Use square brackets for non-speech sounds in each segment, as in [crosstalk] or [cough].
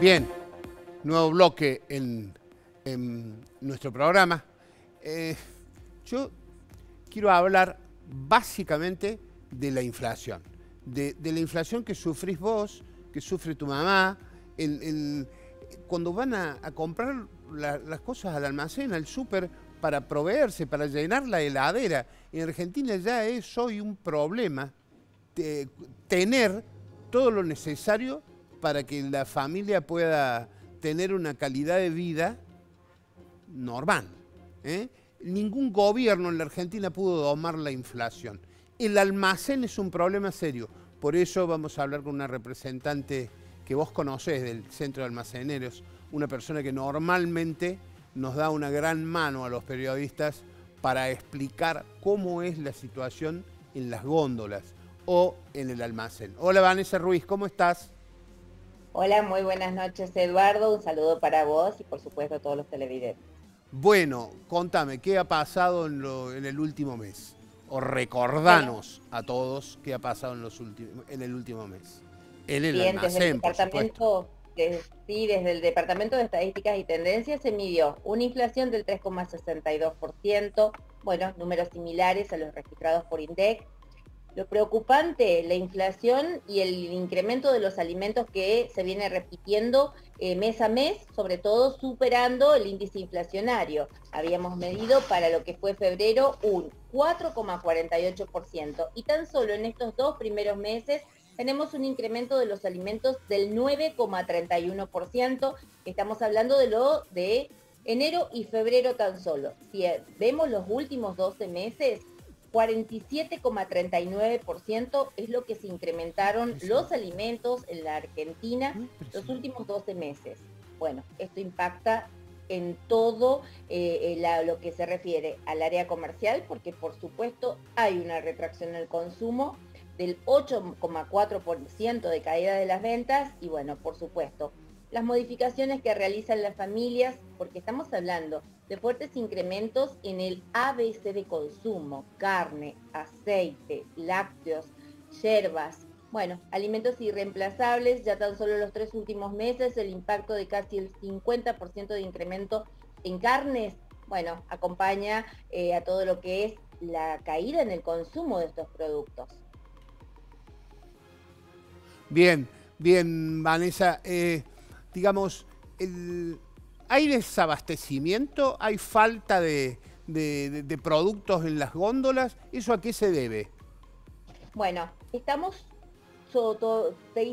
Bien, nuevo bloque en, nuestro programa. Eh, yo quiero hablar básicamente de la inflación, de, la inflación que sufrís vos, que sufre tu mamá, cuando van a, comprar las cosas al almacén, al súper, para proveerse, para llenar la heladera. En Argentina ya es hoy un problema tener todo lo necesario para que la familia pueda tener una calidad de vida normal. ¿eh? Ningún gobierno en la Argentina pudo domar la inflación. El almacén es un problema serio. Por eso vamos a hablar con una representante que vos conocés del Centro de Almaceneros, una persona que normalmente nos da una gran mano a los periodistas para explicar cómo es la situación en las góndolas o en el almacén. Hola Vanessa Ruiz, ¿cómo estás? Hola, muy buenas noches Eduardo, un saludo para vos y por supuesto a todos los televidentes. Bueno, contame, ¿qué ha pasado en, el último mes? O recordanos a todos qué ha pasado en, los en el último mes. En el departamento, sí, desde el Departamento de Estadísticas y Tendencias se midió una inflación del 3,62%, bueno, números similares a los registrados por INDEC, lo preocupante, la inflación y el incremento de los alimentos que se viene repitiendo eh, mes a mes, sobre todo superando el índice inflacionario. Habíamos medido para lo que fue febrero un 4,48% y tan solo en estos dos primeros meses tenemos un incremento de los alimentos del 9,31%. Estamos hablando de lo de enero y febrero tan solo. Si vemos los últimos 12 meses, 47,39% es lo que se incrementaron los alimentos en la Argentina ah, los últimos 12 meses. Bueno, esto impacta en todo eh, eh, lo que se refiere al área comercial, porque por supuesto hay una retracción en el consumo del 8,4% de caída de las ventas y bueno, por supuesto, las modificaciones que realizan las familias, porque estamos hablando de fuertes incrementos en el ABC de consumo, carne, aceite, lácteos, hierbas, bueno, alimentos irreemplazables, ya tan solo los tres últimos meses, el impacto de casi el 50% de incremento en carnes, bueno, acompaña eh, a todo lo que es la caída en el consumo de estos productos. Bien, bien, Vanessa, eh, digamos, el, ¿Hay desabastecimiento? ¿Hay falta de, productos en las góndolas? ¿Eso a qué se debe? Bueno, estamos...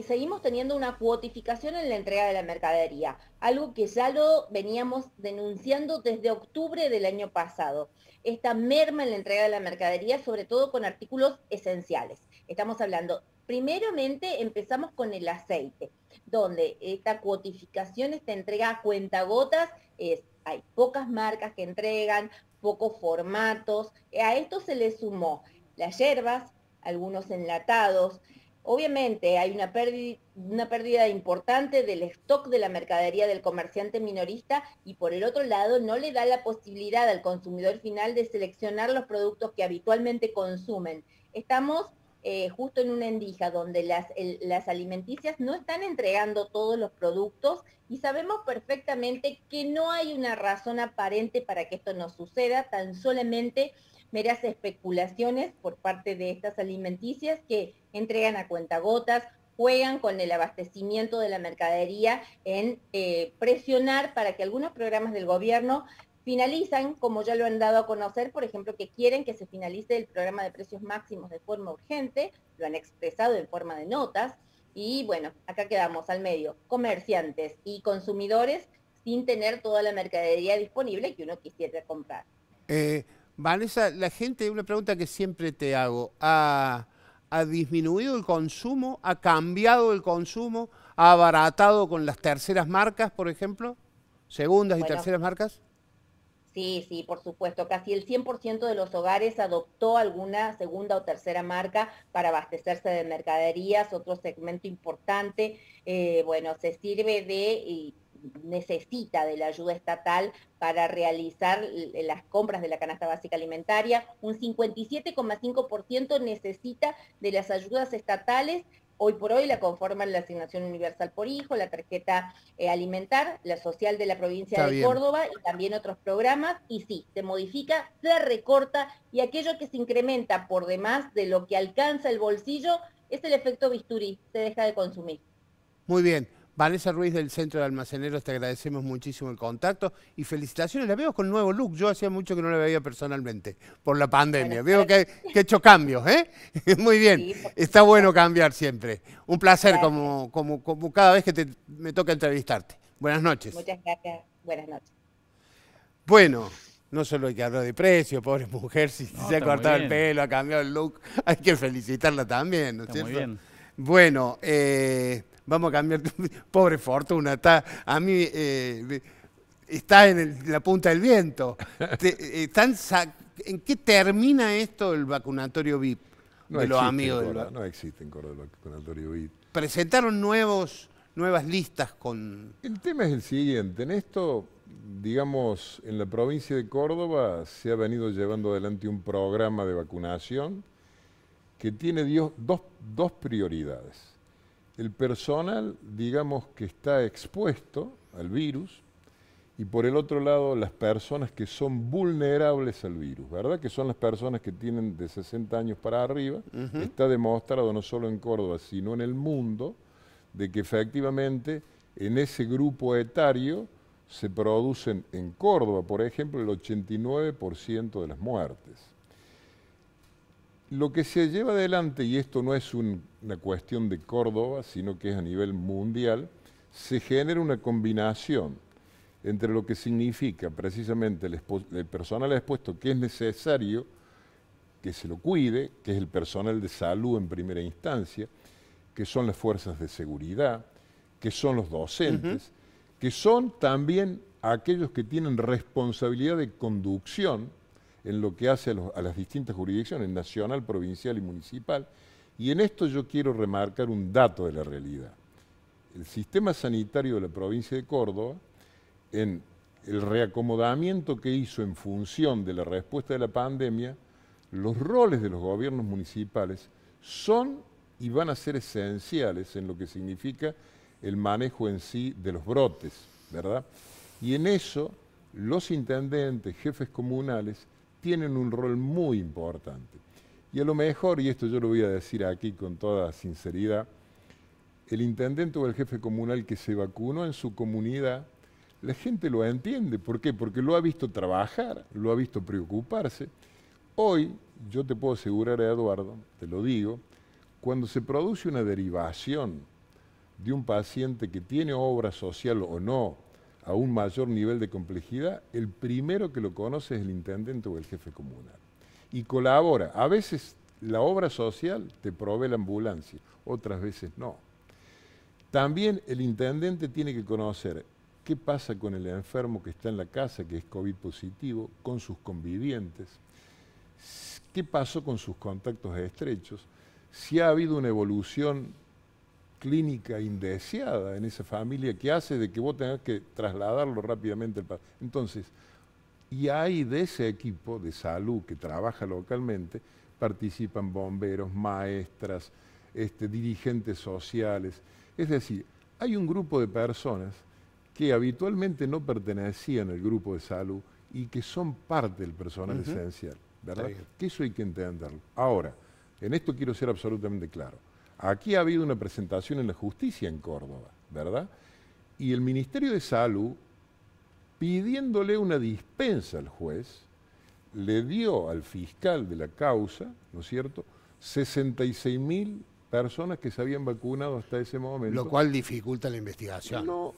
seguimos teniendo una cuotificación en la entrega de la mercadería, algo que ya lo veníamos denunciando desde octubre del año pasado. Esta merma en la entrega de la mercadería, sobre todo con artículos esenciales. Estamos hablando, primeramente empezamos con el aceite, donde esta cuotificación, esta entrega a cuentagotas, es, hay pocas marcas que entregan, pocos formatos. Eh, a esto se le sumó las hierbas, algunos enlatados. Obviamente hay una pérdida, una pérdida, importante del stock de la mercadería del comerciante minorista y por el otro lado no le da la posibilidad al consumidor final de seleccionar los productos que habitualmente consumen. Estamos eh, justo en una endija donde las, alimenticias no están entregando todos los productos y sabemos perfectamente que no hay una razón aparente para que esto no suceda, tan solamente meras especulaciones por parte de estas alimenticias que entregan a cuentagotas, juegan con el abastecimiento de la mercadería en eh, presionar para que algunos programas del gobierno finalizan, como ya lo han dado a conocer, por ejemplo, que quieren que se finalice el programa de precios máximos de forma urgente, lo han expresado en forma de notas, y bueno, acá quedamos al medio, comerciantes y consumidores sin tener toda la mercadería disponible que uno quisiera comprar. Eh, Vanessa, la gente, una pregunta que siempre te hago, ¿ha, disminuido el consumo? ¿Ha cambiado el consumo? ¿Ha abaratado con las terceras marcas, por ejemplo? ¿Segundas y terceras marcas? Sí, sí, por supuesto. Casi el 100% de los hogares adoptó alguna segunda o tercera marca para abastecerse de mercaderías, otro segmento importante. Eh, bueno, se sirve de y necesita de la ayuda estatal para realizar las compras de la canasta básica alimentaria. Un 57,5% necesita de las ayudas estatales Hoy por hoy la conforman la asignación universal por hijo, la tarjeta eh, alimentar, la social de la provincia de Córdoba y también otros programas. Y sí, se modifica, se recorta y aquello que se incrementa por demás de lo que alcanza el bolsillo es el efecto bisturí, se deja de consumir. Muy bien. Vanessa Ruiz del Centro de Almaceneros, te agradecemos muchísimo el contacto y felicitaciones. La veo con nuevo look. Yo hacía mucho que no la veía personalmente por la pandemia. veo que, he hecho cambios, ¿eh? [laughs] Muy bien. Está bueno cambiar siempre. Un placer como, como, como cada vez que me toca entrevistarte. Buenas noches. Muchas gracias. Buenas noches. Bueno. No solo hay que hablar de precio, pobre mujer, si se ha cortado el pelo, ha cambiado el look, hay que felicitarla también, ¿no es Muy bien. Bueno, eh, vamos a cambiar. [laughs] Pobre Fortuna, está, a mí eh, está en la punta del viento. Eh, ¿En qué termina esto el vacunatorio VIP? No de los amigos No existe en Córdoba el vacunatorio VIP. Presentaron nuevos, nuevas listas con... El tema es el siguiente. En esto, digamos, en la provincia de Córdoba se ha venido llevando adelante un programa de vacunación que tiene Dios dos, dos prioridades. El personal, digamos, que está expuesto al virus, y por el otro lado las personas que son vulnerables al virus, ¿verdad? Que son las personas que tienen de 60 años para arriba. Está demostrado no solo en Córdoba, sino en el mundo, de que efectivamente en ese grupo etario se producen en Córdoba, por ejemplo, el 89% de las muertes. Lo que se lleva adelante, y esto no es una cuestión de Córdoba, sino que es a nivel mundial, se genera una combinación entre lo que significa precisamente el, personal expuesto que es necesario que se lo cuide, que es el personal de salud en primera instancia, que son las fuerzas de seguridad, que son los docentes, que son también aquellos que tienen responsabilidad de conducción, en lo que hace a, las distintas jurisdicciones, nacional, provincial y municipal. Y en esto yo quiero remarcar un dato de la realidad. El sistema sanitario de la provincia de Córdoba, en el reacomodamiento que hizo en función de la respuesta de la pandemia, los roles de los gobiernos municipales son y van a ser esenciales en lo que significa el manejo en sí de los brotes, ¿verdad? Y en eso los intendentes, jefes comunales, tienen un rol muy importante. Y a lo mejor, y esto yo lo voy a decir aquí con toda sinceridad, el intendente o el jefe comunal que se vacunó en su comunidad, la gente lo entiende. ¿Por qué? Porque lo ha visto trabajar, lo ha visto preocuparse. Hoy, yo te puedo asegurar, Eduardo, te lo digo, cuando se produce una derivación de un paciente que tiene obra social o no, a un mayor nivel de complejidad, el primero que lo conoce es el intendente o el jefe comunal. Y colabora. A veces la obra social te provee la ambulancia, otras veces no. También el intendente tiene que conocer qué pasa con el enfermo que está en la casa, que es COVID positivo, con sus convivientes, qué pasó con sus contactos estrechos, si ha habido una evolución clínica indeseada en esa familia que hace de que vos tengas que trasladarlo rápidamente al Entonces, y hay de ese equipo de salud que trabaja localmente, participan bomberos, maestras, este, dirigentes sociales. Es decir, hay un grupo de personas que habitualmente no pertenecían al grupo de salud y que son parte del personal esencial, ¿verdad? Que eso hay que entenderlo. Ahora, en esto quiero ser absolutamente claro. Aquí ha habido una presentación en la justicia en Córdoba, ¿verdad? Y el Ministerio de Salud, pidiéndole una dispensa al juez, le dio al fiscal de la causa, ¿no es cierto?, 66 mil personas que se habían vacunado hasta ese momento. Lo cual dificulta la investigación. No,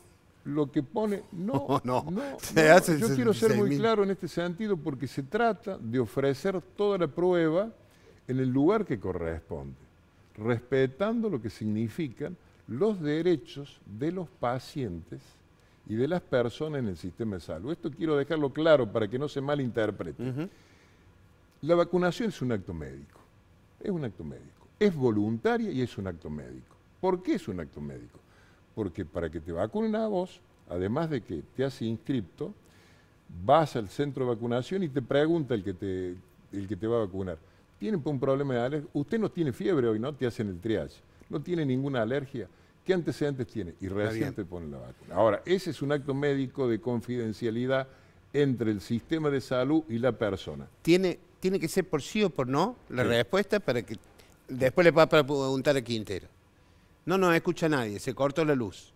lo que pone... No, [laughs] oh, no, no, se hace yo quiero ser muy claro en este sentido porque se trata de ofrecer toda la prueba en el lugar que corresponde respetando lo que significan los derechos de los pacientes y de las personas en el sistema de salud. Esto quiero dejarlo claro para que no se malinterprete. La vacunación es un acto médico, es un acto médico, es voluntaria y es un acto médico. ¿Por qué es un acto médico? Porque para que te vacunen a vos, además de que te has inscripto, vas al centro de vacunación y te pregunta el que te, el que te va a vacunar, tienen un problema de alergia. Usted no tiene fiebre hoy, ¿no? Te hacen el triage. No tiene ninguna alergia. ¿Qué antecedentes tiene? Y recién te la vacuna. Ahora, ese es un acto médico de confidencialidad entre el sistema de salud y la persona. Tiene, tiene que ser por sí o por no la respuesta para que después le pueda preguntar a Quintero. No no escucha a nadie, se cortó la luz.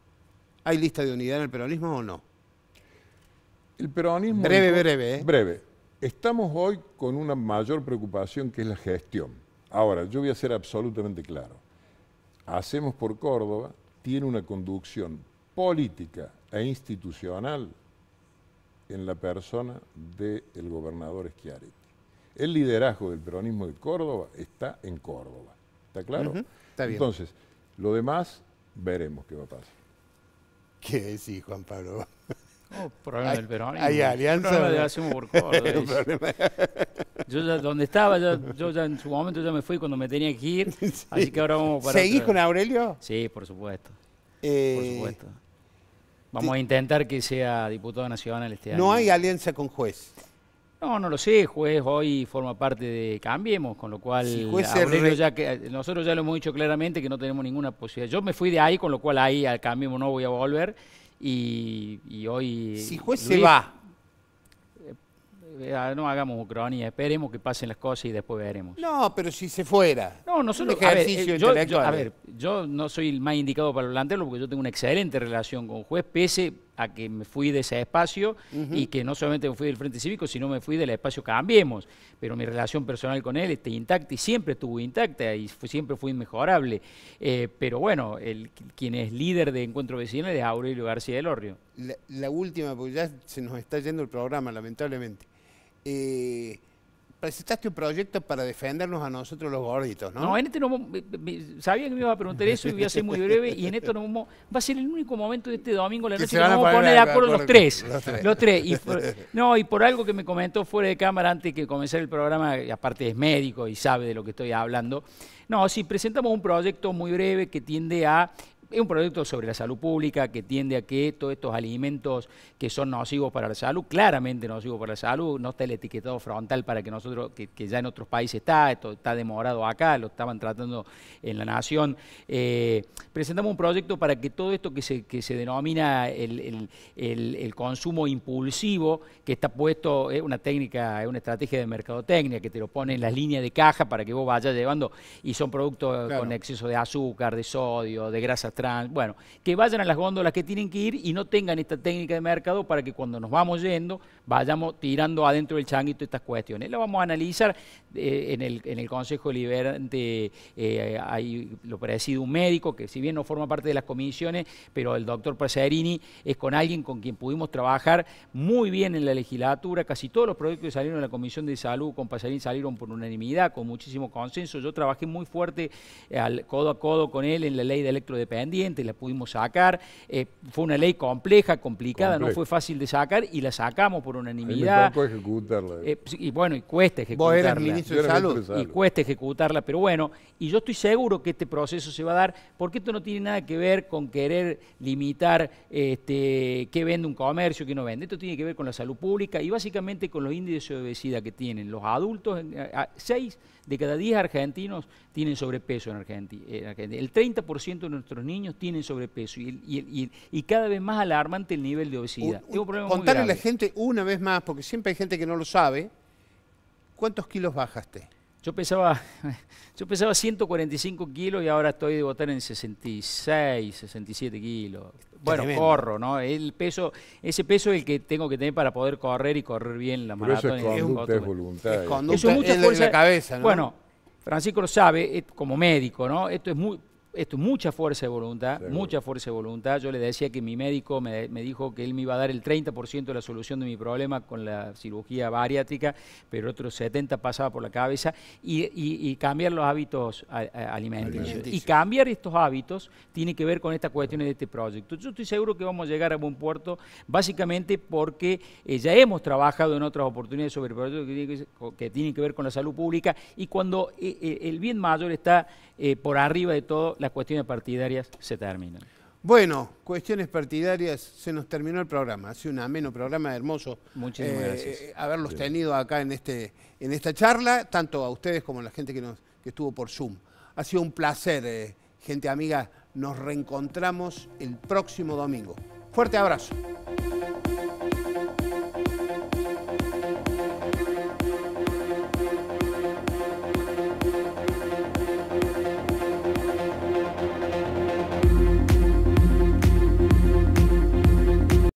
¿Hay lista de unidad en el peronismo o no? El peronismo... Breve, breve. ¿eh? Breve. Estamos hoy con una mayor preocupación que es la gestión. Ahora, yo voy a ser absolutamente claro. Hacemos por Córdoba tiene una conducción política e institucional en la persona del gobernador Schiaretti. El liderazgo del peronismo de Córdoba está en Córdoba. ¿Está claro? Está bien. Entonces, lo demás veremos qué va a pasar. [laughs] ¿Qué decís, Juan Pablo? No, oh, problema del perón. Hay alianza. [laughs] yo ya, donde estaba, yo ya en su momento ya me fui cuando me tenía que ir, [laughs] así que ahora vamos para ¿Seguís con Aurelio? Sí, por supuesto. Eh, por supuesto. Vamos a intentar que sea diputado nacional este año. ¿No hay alianza con juez? No, no lo sé. Juez hoy forma parte de Cambiemos, con lo cual Aurelio ya que, nosotros ya lo hemos dicho claramente que no tenemos ninguna posibilidad. Yo me fui de ahí, con lo cual ahí al Cambiemos no voy a volver y, hoy... Si juez se va. Eh, ah, no hagamos Ucrania, esperemos que pasen las cosas y después veremos. No, pero si se fuera. No, nosotros... Un eh, ejercicio yo, a ver, yo no soy el más indicado para delantero porque yo tengo una excelente relación con juez, pese a que me fui de ese espacio y que no solamente me fui del Frente Cívico, sino me fui del espacio Cambiemos. Pero mi relación personal con él está intacta y siempre estuvo intacta y siempre fue inmejorable. Eh, pero bueno, el, quien es líder de Encuentro Vecinal es Aurelio García del Orrio. La, última, porque ya se nos está yendo el programa, lamentablemente. Eh, presentaste un proyecto para defendernos a nosotros los gorditos, ¿no? No, en este no sabía que me iba a preguntar eso y voy a ser muy breve y en esto no va a ser el único momento de este domingo la noche que, vamos a poner de acuerdo los tres, los tres, [laughs] no y por algo que me comentó fuera de cámara antes que comenzar el programa, y aparte es médico y sabe de lo que estoy hablando. No, sí presentamos un proyecto muy breve que tiende a es un proyecto sobre la salud pública que tiende a que todos estos alimentos que son nocivos para la salud, claramente nocivos para la salud, no está el etiquetado frontal para que nosotros, que, ya en otros países está, esto está demorado acá, lo estaban tratando en la nación. Eh, presentamos un proyecto para que todo esto que se, se denomina el, consumo impulsivo, que está puesto, es una técnica, es una estrategia de mercadotecnia, que te lo pone en las líneas de caja para que vos vayas llevando, y son productos con exceso de azúcar, de sodio, de grasas bueno, que vayan a las góndolas que tienen que ir y no tengan esta técnica de mercado para que cuando nos vamos yendo vayamos tirando adentro del changuito estas cuestiones. Lo vamos a analizar eh, en, el, en, el, Consejo Liberante, eh, hay lo parecido un médico que si bien no forma parte de las comisiones, pero el doctor Paserini es con alguien con quien pudimos trabajar muy bien en la legislatura, casi todos los proyectos que salieron en la Comisión de Salud con Paserini salieron por unanimidad, con muchísimo consenso, yo trabajé muy fuerte eh, codo a codo con él en la ley de electrodependencia, la pudimos sacar. Eh, fue una ley compleja, complicada, no fue fácil de sacar y la sacamos por unanimidad. Eh, y bueno, y cuesta ejecutarla. Vos eras ministro de salud. Y cuesta ejecutarla, pero bueno, y yo estoy seguro que este proceso se va a dar, porque esto no tiene nada que ver con querer limitar este, qué vende un comercio, qué no vende. Esto tiene que ver con la salud pública y básicamente con los índices de obesidad que tienen los adultos, seis de cada 10 argentinos tienen sobrepeso en Argentina. El 30% de nuestros niños tienen sobrepeso y, y, cada vez más alarmante el nivel de obesidad. contarle a la gente una vez más, porque siempre hay gente que no lo sabe, ¿cuántos kilos bajaste? Yo pesaba, [laughs] yo pesaba 145 kilos y ahora estoy de votar en 66, 67 kilos. Bueno, corro, ¿no? El peso, ese peso es el que tengo que tener para poder correr y correr bien la maratón. Eso es conducta, es voluntad. Es eh. conducta, eso es En la cabeza, ¿no? Bueno, Francisco lo sabe eh, como médico, ¿no? Esto es muy esto, mucha fuerza de voluntad, mucha fuerza de voluntad. Yo le decía que mi médico me, me, dijo que él me iba a dar el 30% de la solución de mi problema con la cirugía bariátrica, pero otros 70% pasaba por la cabeza, y, y, cambiar los hábitos alimenticios. Y cambiar estos hábitos tiene que ver con estas cuestiones de este proyecto. Yo estoy seguro que vamos a llegar a buen puerto, básicamente porque eh, ya hemos trabajado en otras oportunidades sobre proyectos que tienen que, que ver con la salud pública, y cuando eh, eh, el bien mayor está por arriba de todo, las cuestiones partidarias se terminan. Bueno, cuestiones partidarias, se nos terminó el programa. Ha sido un ameno programa hermoso. Muchísimas eh, gracias. Eh, haberlos tenido acá en, este, en esta charla, tanto a ustedes como a la gente que, estuvo por Zoom. Ha sido un placer, eh, gente amiga. Nos reencontramos el próximo domingo. Fuerte abrazo.